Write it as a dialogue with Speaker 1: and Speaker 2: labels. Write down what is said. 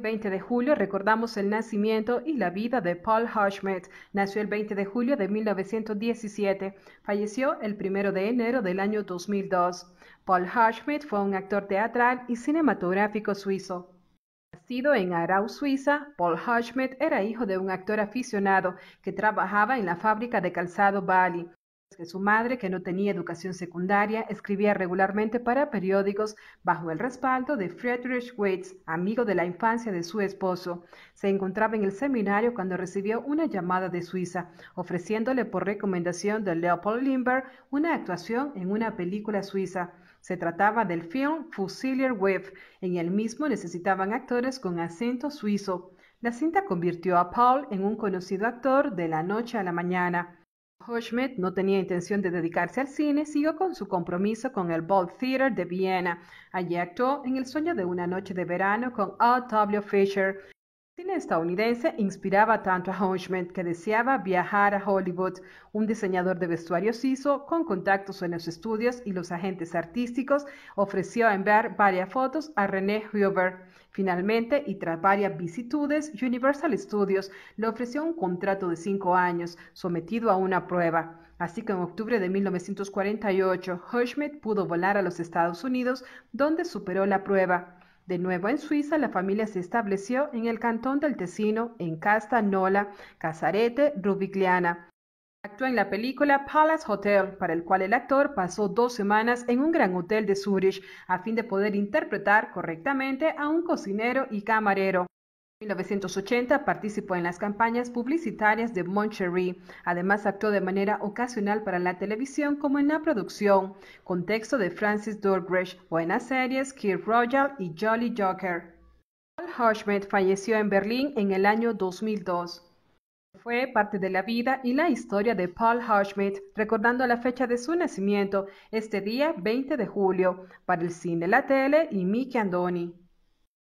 Speaker 1: 20 de julio recordamos el nacimiento y la vida de Paul Hushmet. Nació el 20 de julio de 1917, falleció el 1 de enero del año 2002. Paul Hushmet fue un actor teatral y cinematográfico suizo. Nacido en Arau, Suiza, Paul Hushmet era hijo de un actor aficionado que trabajaba en la fábrica de calzado Bali su madre, que no tenía educación secundaria, escribía regularmente para periódicos bajo el respaldo de Friedrich Waits, amigo de la infancia de su esposo. Se encontraba en el seminario cuando recibió una llamada de Suiza, ofreciéndole por recomendación de Leopold Lindbergh una actuación en una película suiza. Se trataba del film Fusilier Web. En el mismo necesitaban actores con acento suizo. La cinta convirtió a Paul en un conocido actor de la noche a la mañana no tenía intención de dedicarse al cine, siguió con su compromiso con el Ball Theater de Viena. Allí actuó en El sueño de una noche de verano con A. W cine estadounidense inspiraba tanto a Hodgman que deseaba viajar a Hollywood. Un diseñador de vestuarios hizo, con contactos en los estudios y los agentes artísticos, ofreció enviar varias fotos a René Huber. Finalmente, y tras varias vicitudes, Universal Studios le ofreció un contrato de cinco años, sometido a una prueba. Así que en octubre de 1948, Hirschmidt pudo volar a los Estados Unidos, donde superó la prueba. De nuevo en Suiza, la familia se estableció en el cantón del Tesino, en Castanola, Casarete, Rubigliana. Actuó en la película Palace Hotel, para el cual el actor pasó dos semanas en un gran hotel de Zurich, a fin de poder interpretar correctamente a un cocinero y camarero. 1980 participó en las campañas publicitarias de Moncherry. Además, actuó de manera ocasional para la televisión como en la producción, contexto de Francis en buenas series Kirk Royal y Jolly Joker. Paul Hushmet falleció en Berlín en el año 2002. Fue parte de la vida y la historia de Paul Hirschmidt, recordando la fecha de su nacimiento, este día 20 de julio, para el cine, de la tele y Mickey Andoni.